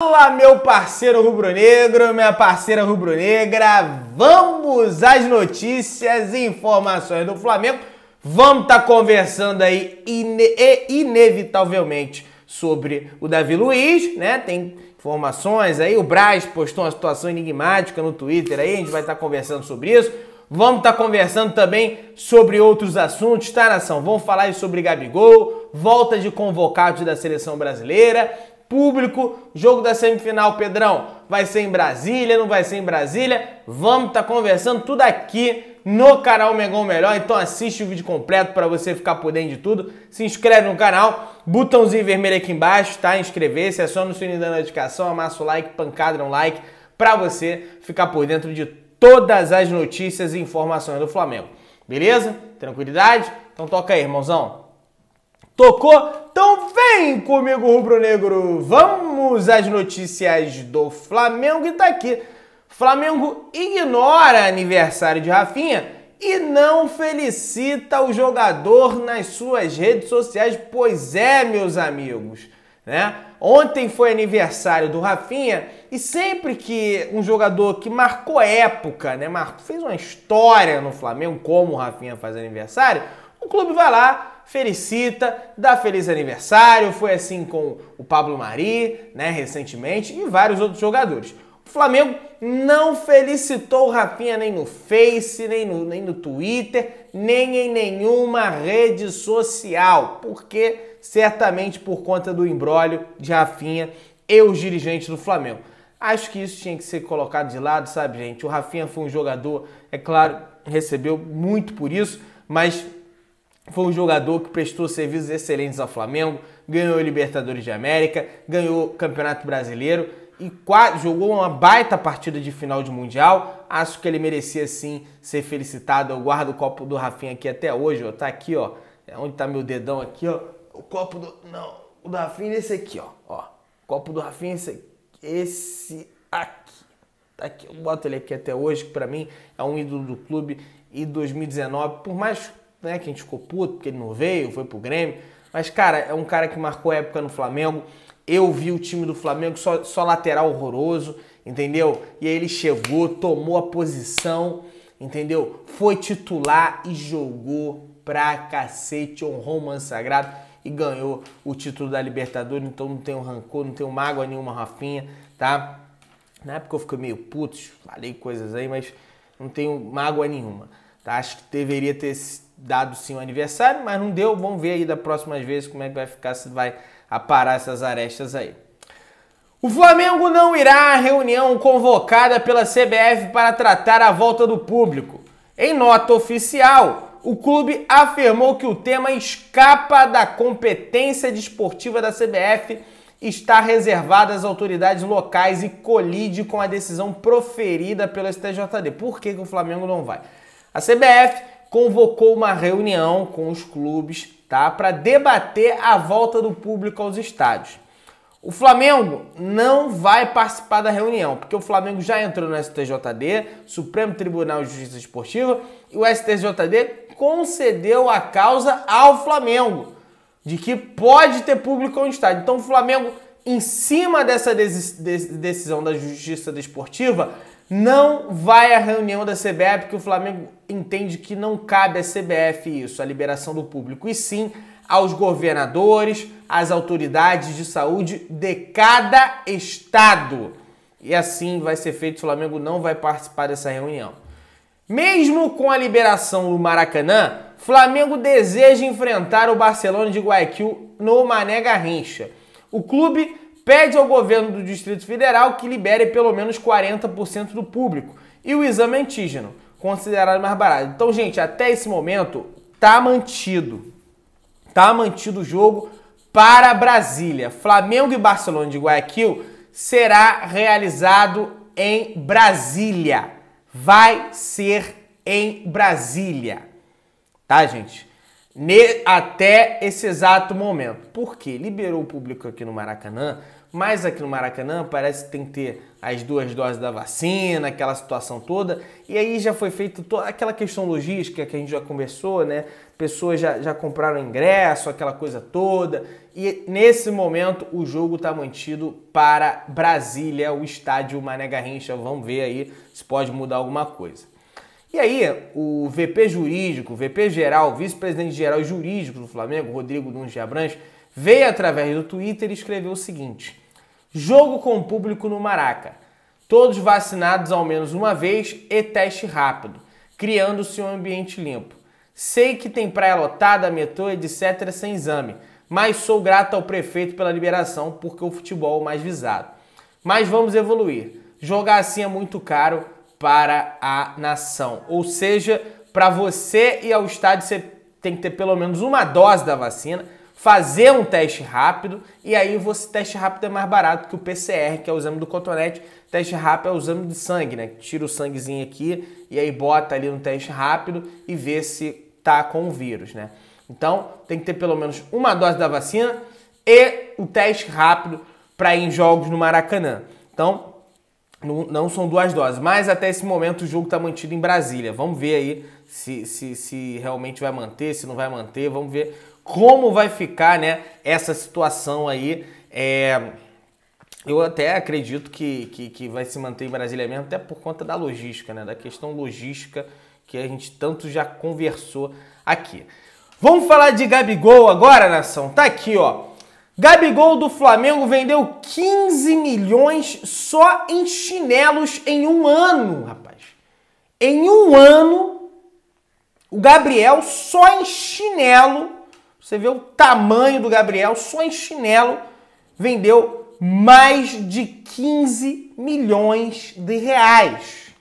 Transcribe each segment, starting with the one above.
Olá, meu parceiro rubro-negro, minha parceira rubro-negra. Vamos às notícias e informações do Flamengo. Vamos estar tá conversando aí ine inevitavelmente sobre o Davi Luiz, né? Tem informações aí. O Braz postou uma situação enigmática no Twitter aí, a gente vai estar tá conversando sobre isso. Vamos estar tá conversando também sobre outros assuntos, tá, nação? Vamos falar sobre Gabigol, volta de convocados da seleção brasileira, público, jogo da semifinal, Pedrão, vai ser em Brasília, não vai ser em Brasília? Vamos estar tá conversando tudo aqui no canal Mengão Melhor. Então assiste o vídeo completo para você ficar por dentro de tudo. Se inscreve no canal, botãozinho vermelho aqui embaixo, tá? Inscrever-se, é só no sininho da notificação, amassa o like, pancada um like, para você ficar por dentro de todas as notícias e informações do Flamengo. Beleza? Tranquilidade? Então toca aí, irmãozão. Tocou? Então vem comigo, Rubro Negro! Vamos às notícias do Flamengo e tá aqui. Flamengo ignora aniversário de Rafinha e não felicita o jogador nas suas redes sociais. Pois é, meus amigos. Né? Ontem foi aniversário do Rafinha e sempre que um jogador que marcou época, né, Marco, fez uma história no Flamengo, como o Rafinha faz aniversário, o clube vai lá felicita, dá feliz aniversário. Foi assim com o Pablo Mari, né, recentemente, e vários outros jogadores. O Flamengo não felicitou o Rafinha nem no Face, nem no, nem no Twitter, nem em nenhuma rede social, porque certamente por conta do embrólio de Rafinha e os dirigentes do Flamengo. Acho que isso tinha que ser colocado de lado, sabe, gente? O Rafinha foi um jogador, é claro, recebeu muito por isso, mas foi um jogador que prestou serviços excelentes ao Flamengo, ganhou Libertadores de América, ganhou Campeonato Brasileiro e jogou uma baita partida de final de Mundial. Acho que ele merecia sim ser felicitado. Eu guardo o copo do Rafinha aqui até hoje, ó. Tá aqui, ó. É onde tá meu dedão aqui, ó. O copo do. Não, o do Rafinha é esse aqui, ó. ó. O copo do Rafinha é esse aqui. Esse aqui. Tá aqui. Eu boto ele aqui até hoje, que pra mim é um ídolo do clube. E 2019, por mais né, que a gente ficou puto porque ele não veio, foi pro Grêmio. Mas, cara, é um cara que marcou época no Flamengo. Eu vi o time do Flamengo só, só lateral horroroso, entendeu? E aí ele chegou, tomou a posição, entendeu? Foi titular e jogou pra cacete, honrou o Mano Sagrado e ganhou o título da Libertadores. Então não tenho rancor, não tenho mágoa nenhuma, Rafinha, tá? Na época eu fiquei meio puto, falei coisas aí, mas não tenho mágoa nenhuma, tá? Acho que deveria ter dado sim o aniversário, mas não deu. Vamos ver aí da próximas vezes como é que vai ficar, se vai aparar essas arestas aí. O Flamengo não irá à reunião convocada pela CBF para tratar a volta do público. Em nota oficial, o clube afirmou que o tema escapa da competência desportiva da CBF, está reservado às autoridades locais e colide com a decisão proferida pelo STJD. Por que, que o Flamengo não vai? A CBF convocou uma reunião com os clubes tá, para debater a volta do público aos estádios. O Flamengo não vai participar da reunião, porque o Flamengo já entrou no STJD, Supremo Tribunal de Justiça Esportiva, e o STJD concedeu a causa ao Flamengo de que pode ter público no estádio. Então o Flamengo, em cima dessa decisão da Justiça Desportiva, não vai à reunião da CBF, porque o Flamengo entende que não cabe à CBF isso, a liberação do público, e sim aos governadores, às autoridades de saúde de cada estado. E assim vai ser feito, o Flamengo não vai participar dessa reunião. Mesmo com a liberação do Maracanã, Flamengo deseja enfrentar o Barcelona de Guayaquil no Mané Garrincha. O clube pede ao governo do Distrito Federal que libere pelo menos 40% do público. E o exame é antígeno, considerado mais barato. Então, gente, até esse momento tá mantido. Tá mantido o jogo para Brasília. Flamengo e Barcelona de Guayaquil será realizado em Brasília. Vai ser em Brasília. Tá, gente? Ne até esse exato momento. Porque liberou o público aqui no Maracanã, mas aqui no Maracanã parece que tem que ter as duas doses da vacina, aquela situação toda. E aí já foi feito toda aquela questão logística que a gente já conversou, né? Pessoas já, já compraram ingresso, aquela coisa toda. E nesse momento o jogo está mantido para Brasília, o estádio Mané Garrincha. Vamos ver aí se pode mudar alguma coisa. E aí, o VP jurídico, VP geral, vice-presidente geral e jurídico do Flamengo, Rodrigo Nunes de Abrantes, veio através do Twitter e escreveu o seguinte: Jogo com público no Maraca. Todos vacinados ao menos uma vez e teste rápido, criando-se um ambiente limpo. Sei que tem praia lotada, metrô, etc., sem exame, mas sou grato ao prefeito pela liberação, porque o futebol é o mais visado. Mas vamos evoluir. Jogar assim é muito caro para a nação. Ou seja, para você e ao estádio, você tem que ter pelo menos uma dose da vacina fazer um teste rápido e aí você teste rápido é mais barato que o PCR, que é o exame do cotonete. Teste rápido é o exame de sangue, né? Tira o sanguezinho aqui e aí bota ali um teste rápido e vê se tá com o vírus, né? Então, tem que ter pelo menos uma dose da vacina e o teste rápido para ir em jogos no Maracanã. Então, não são duas doses, mas até esse momento o jogo está mantido em Brasília. Vamos ver aí se, se, se realmente vai manter, se não vai manter. Vamos ver como vai ficar né, essa situação aí. É, eu até acredito que, que, que, vai se manter em Brasília mesmo, até por conta da logística, né, da questão logística que a gente tanto já conversou aqui. Vamos falar de Gabigol agora, nação? Tá aqui, ó. Gabigol do Flamengo vendeu 15 milhões só em chinelos em um ano, rapaz. Em um ano, o Gabriel só em chinelo você vê o tamanho do Gabriel, só em chinelo vendeu mais de 15 milhões de reais.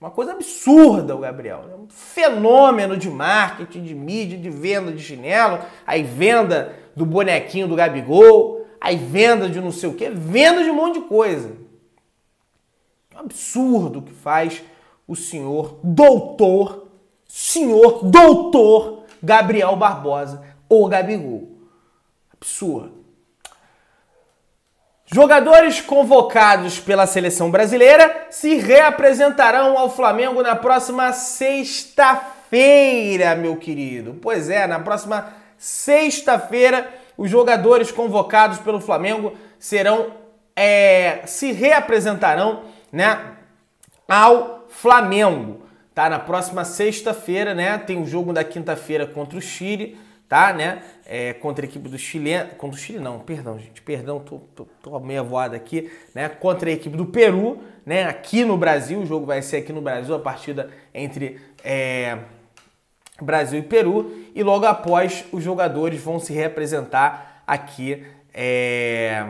Uma coisa absurda o Gabriel. É um fenômeno de marketing, de mídia, de venda de chinelo. Aí venda do bonequinho do Gabigol. Aí venda de não sei o que. Venda de um monte de coisa. um absurdo que faz o senhor doutor, senhor doutor Gabriel Barbosa ou Gabigol. Absurdo. Jogadores convocados pela seleção brasileira se reapresentarão ao Flamengo na próxima sexta-feira, meu querido. Pois é, na próxima sexta-feira, os jogadores convocados pelo Flamengo serão é, se reapresentarão né, ao Flamengo tá? Na próxima sexta-feira, né? Tem o jogo da quinta-feira contra o Chile, tá? Né? É, contra a equipe do Chile, contra o Chile não, perdão, gente, perdão, tô, tô, tô meio voado aqui, né? Contra a equipe do Peru, né? Aqui no Brasil, o jogo vai ser aqui no Brasil, a partida entre é, Brasil e Peru, e logo após os jogadores vão se representar aqui. É,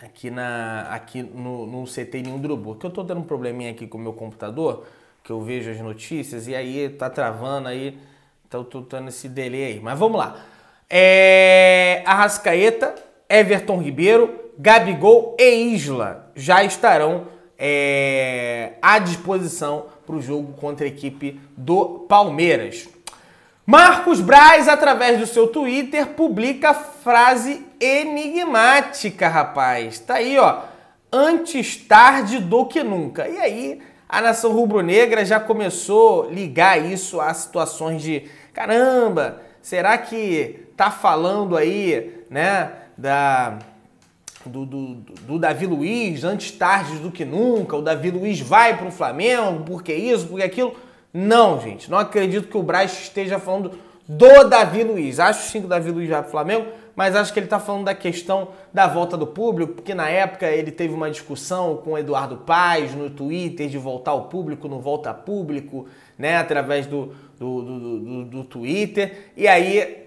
aqui, na, aqui no, no CT em Urubu. Que eu tô dando um probleminha aqui com o meu computador que eu vejo as notícias, e aí tá travando aí, tá tutando esse delay aí. Mas vamos lá. É... Arrascaeta, Everton Ribeiro, Gabigol e Isla já estarão é, à disposição para o jogo contra a equipe do Palmeiras. Marcos Braz, através do seu Twitter, publica frase enigmática, rapaz. Tá aí, ó. Antes tarde do que nunca. E aí, a nação rubro-negra já começou a ligar isso a situações de caramba, será que tá falando aí, né, da do, do, do Davi Luiz antes tarde do que nunca, o Davi Luiz vai para o Flamengo, porque isso, porque aquilo. Não, gente, não acredito que o Braz esteja falando do Davi Luiz. Acho sim que o Davi Luiz vai para o Flamengo, mas acho que ele está falando da questão da volta do público, porque na época ele teve uma discussão com o Eduardo Paz no Twitter de voltar ao público, não volta público, né? Através do, do, do, do, do Twitter. E aí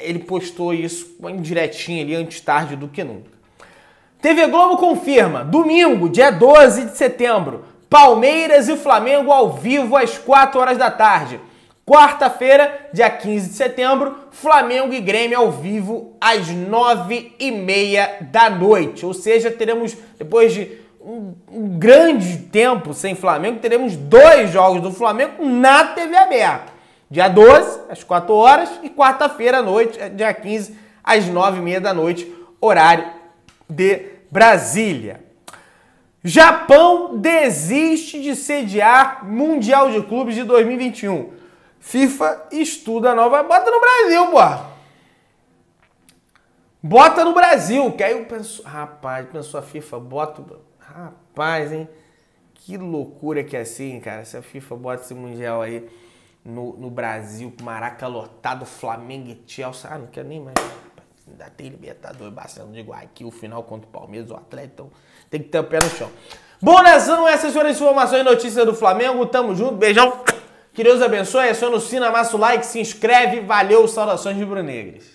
ele postou isso indiretinho ali, antes tarde do que nunca. TV Globo confirma, domingo, dia 12 de setembro, Palmeiras e Flamengo ao vivo às 4 horas da tarde. Quarta-feira, dia 15 de setembro, Flamengo e Grêmio ao vivo às 9h30 da noite. Ou seja, teremos, depois de um, um, grande tempo sem Flamengo, teremos dois jogos do Flamengo na TV aberta. Dia 12, às 4 horas, e quarta-feira à noite, eh, dia 15, às 9h30 da noite, horário de Brasília. Japão desiste de sediar Mundial de Clubes de 2021. FIFA estuda nova. Bota no Brasil, boa. Bota no Brasil. Que aí eu penso. Rapaz, pensou a FIFA, bota. Rapaz, hein? Que loucura que é assim, cara. Se a FIFA bota esse Mundial aí no, no Brasil, com Maraca lotado, Flamengo e Chelsea. Ah, não quero nem mais. Ainda tem Libertadores, Barcelona de Guayaquil, o final contra o Palmeiras, o Atlético. Então tem que ter o pé no chão. Bom, Nezão, essas foram as informações e notícias do Flamengo. Tamo junto, beijão. Que Deus abençoe, aciona o sino, amassa o like, se inscreve. Valeu, saudações de negras